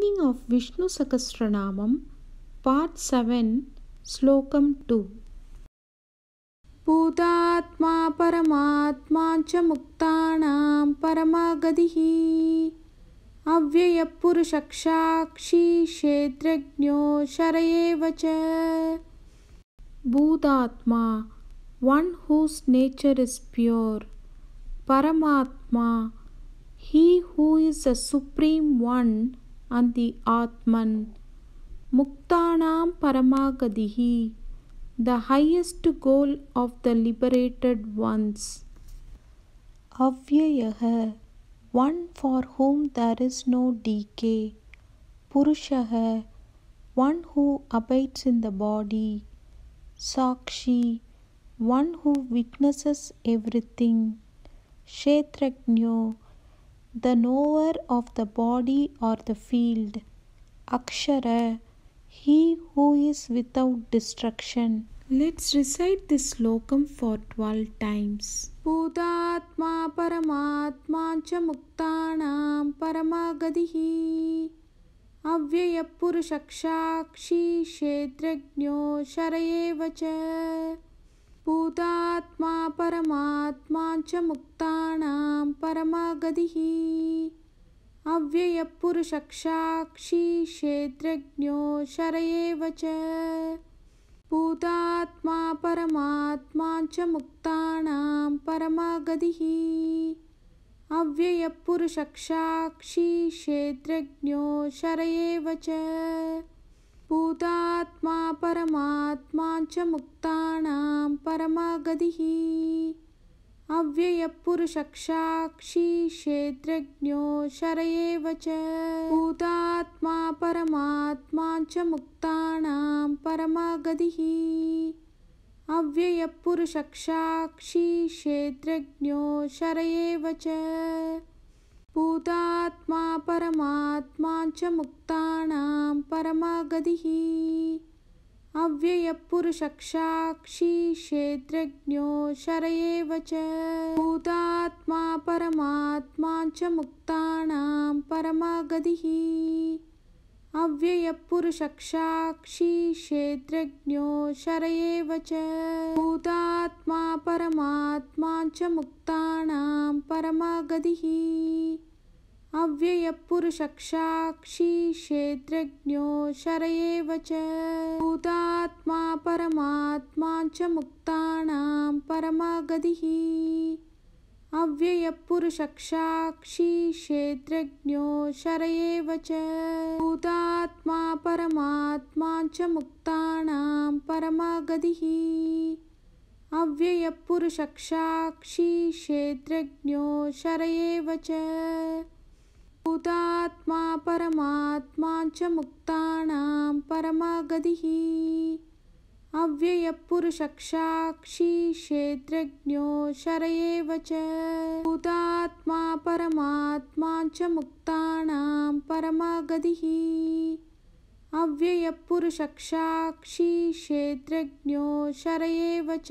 meaning of Vishnu Sakastranamam, Part 7, Slokam 2. Bhutatma Paramatma Chamuktanam Paramagadihi Shakshakshi Purushakshakshi Shedragnyo Sharayevacha Bhutatma, one whose nature is pure, Paramatma, he who is the Supreme One, अन्ति आत्मन् मुक्तानां paramagadihi the highest goal of the liberated ones avyayah one for whom there is no decay purushah one who abides in the body sakshi one who witnesses everything kshetrajno the knower of the body or the field. Akshara, he who is without destruction. Let's recite this slokam for 12 times. Budatma Paramatma cha muktanam paramagadihi अव्ययपुरुषक्षाक्षी क्षेत्रज्ञो शरयेव च भूतात्मा परमात्मा च मुक्तानां परमागतिः अव्ययपुरुषक्षाक्षी क्षेत्रज्ञो sir च भूतात्मा परमात्मा च मुक्तानां परमागतिः अव्ययपुरुषक्षाक्षी क्षेत्रज्ञो sir च भूतात्मा परमात्मा च मुक्तानां परमागतिः अव्ययपुरुषक्षाक्षी क्षेत्रज्ञो sir एव च भूतात्मा परमात्मा च मुक्तानां परमागतिः अव्ययपुरुषक्षाक्षी क्षेत्रज्ञो शर च भूतात्मा परमात्मा च मुक्तानां परमागतिः अव्ययपुरुषाक्षी क्षेत्रज्ञो शरये च भूदात्मा परमात्माञ्च मुक्तानां परमागदिः अव्ययपुरुषक्षाक्षी क्षेत्रज्ञो शरये च परमात्मा च मुक्तानां परमागतिः अव्ययपुरुषक्षाक्षीक्षेत्रज्ञो क्षेत्रज्ञो शरये च भूतात्मा परमात्मा च मुक्तानां परमागतिः अव्ययपुरुषक्षाक्षीक्षेत्रज्ञो क्षेत्रज्ञो शरये च भूतात्मा परमात्मा च मुक्तानां परमागतिः अव्ययपुरुषक्षाक्षीक्षेत्रज्ञो क्षेत्रज्ञो च परमात्मा च मुक्तानां परमागतिः अव्ययपुरुषक्षाक्षी क्षेत्रज्ञो एव च परमात्मा च मुक्तानां परमागतिः अव्ययपुरुषक्षाक्षी क्षेत्रज्ञो एव च